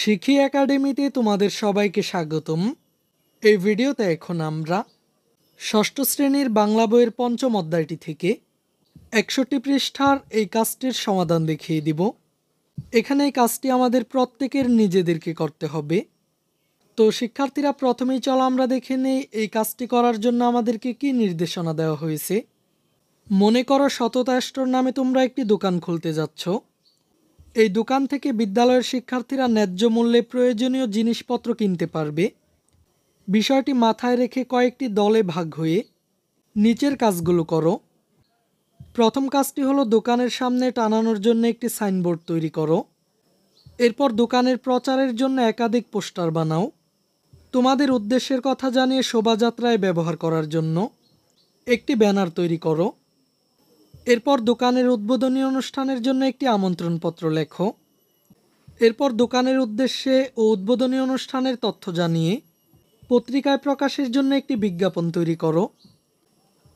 শিখি একাডেমিতে তোমাদের সবাইকে স্বাগতম এই ভিডিওতে এখন আমরা ষষ্ঠ শ্রেণীর বাংলা বইয়ের পঞ্চম অধ্যায়টি থেকে একষট্টি পৃষ্ঠার এই কাজটির সমাধান দেখিয়ে দিব এখানে এই কাজটি আমাদের প্রত্যেকের নিজেদেরকে করতে হবে তো শিক্ষার্থীরা প্রথমেই চলো আমরা দেখে নেই এই কাজটি করার জন্য আমাদেরকে কি নির্দেশনা দেওয়া হয়েছে মনে করো শততা স্টোর নামে তোমরা একটি দোকান খুলতে যাচ্ছ এই দোকান থেকে বিদ্যালয়ের শিক্ষার্থীরা ন্যায্য মূল্যে প্রয়োজনীয় জিনিসপত্র কিনতে পারবে বিষয়টি মাথায় রেখে কয়েকটি দলে ভাগ হয়ে নিচের কাজগুলো করো প্রথম কাজটি হলো দোকানের সামনে টানানোর জন্য একটি সাইনবোর্ড তৈরি করো এরপর দোকানের প্রচারের জন্য একাধিক পোস্টার বানাও তোমাদের উদ্দেশ্যের কথা জানিয়ে শোভাযাত্রায় ব্যবহার করার জন্য একটি ব্যানার তৈরি করো এরপর দোকানের উদ্বোধনী অনুষ্ঠানের জন্য একটি আমন্ত্রণপত্র লেখো এরপর দোকানের উদ্দেশ্যে ও উদ্বোধনী অনুষ্ঠানের তথ্য জানিয়ে পত্রিকায় প্রকাশের জন্য একটি বিজ্ঞাপন তৈরি করো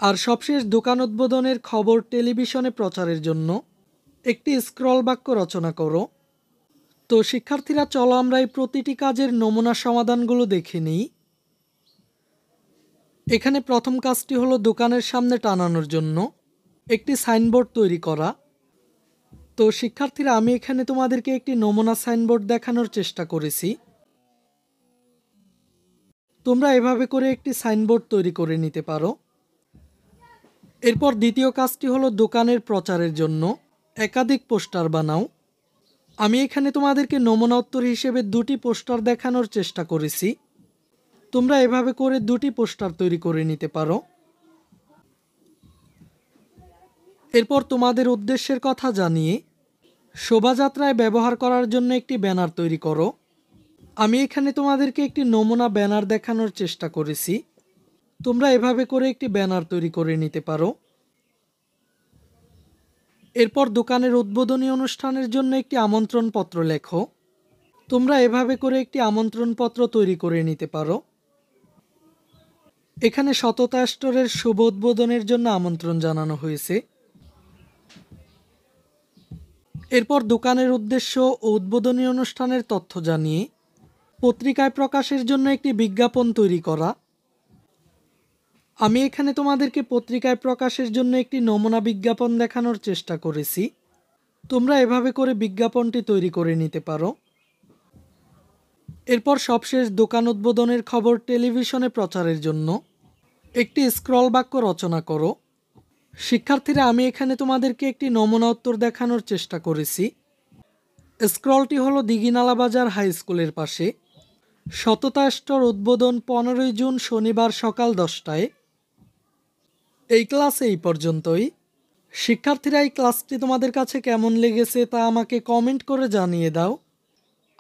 আর সবশেষ দোকান উদ্বোধনের খবর টেলিভিশনে প্রচারের জন্য একটি স্ক্রল বাক্য রচনা করো তো শিক্ষার্থীরা চলো আমরা এই প্রতিটি কাজের নমুনা সমাধানগুলো দেখে নিই এখানে প্রথম কাজটি হলো দোকানের সামনে টানানোর জন্য একটি সাইনবোর্ড তৈরি করা তো শিক্ষার্থীরা আমি এখানে তোমাদেরকে একটি নমুনা সাইনবোর্ড দেখানোর চেষ্টা করেছি তোমরা এভাবে করে একটি সাইনবোর্ড তৈরি করে নিতে পারো এরপর দ্বিতীয় কাজটি হলো দোকানের প্রচারের জন্য একাধিক পোস্টার বানাও আমি এখানে তোমাদেরকে নমুনা উত্তর হিসেবে দুটি পোস্টার দেখানোর চেষ্টা করেছি তোমরা এভাবে করে দুটি পোস্টার তৈরি করে নিতে পারো এরপর তোমাদের উদ্দেশ্যের কথা জানিয়ে শোভাযাত্রায় ব্যবহার করার জন্য একটি ব্যানার তৈরি করো আমি এখানে তোমাদেরকে একটি নমুনা ব্যানার দেখানোর চেষ্টা করেছি তোমরা এভাবে করে একটি ব্যানার তৈরি করে নিতে পারো এরপর দোকানের উদ্বোধনী অনুষ্ঠানের জন্য একটি আমন্ত্রণপত্র লেখো তোমরা এভাবে করে একটি আমন্ত্রণপত্র তৈরি করে নিতে পারো এখানে শততা স্টোরের শুভ উদ্বোধনের জন্য আমন্ত্রণ জানানো হয়েছে এরপর দোকানের উদ্দেশ্য ও উদ্বোধনী অনুষ্ঠানের তথ্য জানিয়ে পত্রিকায় প্রকাশের জন্য একটি বিজ্ঞাপন তৈরি করা আমি এখানে তোমাদেরকে পত্রিকায় প্রকাশের জন্য একটি নমুনা বিজ্ঞাপন দেখানোর চেষ্টা করেছি তোমরা এভাবে করে বিজ্ঞাপনটি তৈরি করে নিতে পারো এরপর সবশেষ দোকান উদ্বোধনের খবর টেলিভিশনে প্রচারের জন্য একটি স্ক্রল বাক্য রচনা করো শিক্ষার্থীরা আমি এখানে তোমাদেরকে একটি নমুনা উত্তর দেখানোর চেষ্টা করেছি স্ক্রলটি হলো দিঘিনালা বাজার হাই স্কুলের পাশে শততাষ্টর উদ্বোধন পনেরোই জুন শনিবার সকাল দশটায় এই ক্লাস এই পর্যন্তই শিক্ষার্থীরা এই ক্লাসটি তোমাদের কাছে কেমন লেগেছে তা আমাকে কমেন্ট করে জানিয়ে দাও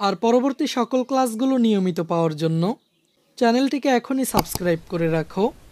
আর পরবর্তী সকল ক্লাসগুলো নিয়মিত পাওয়ার জন্য চ্যানেলটিকে এখনই সাবস্ক্রাইব করে রাখো